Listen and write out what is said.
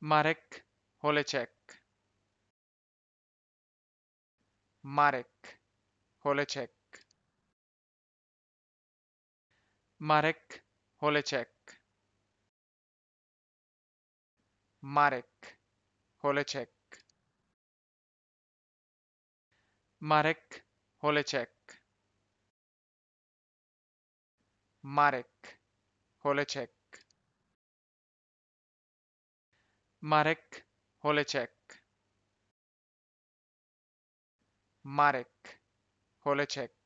Marek Holecek. Marek Holecek. Marek Holecek. Marek Holecek. Marek Holecek. Marek Holecek. Marek Holecek. Marek Holecek.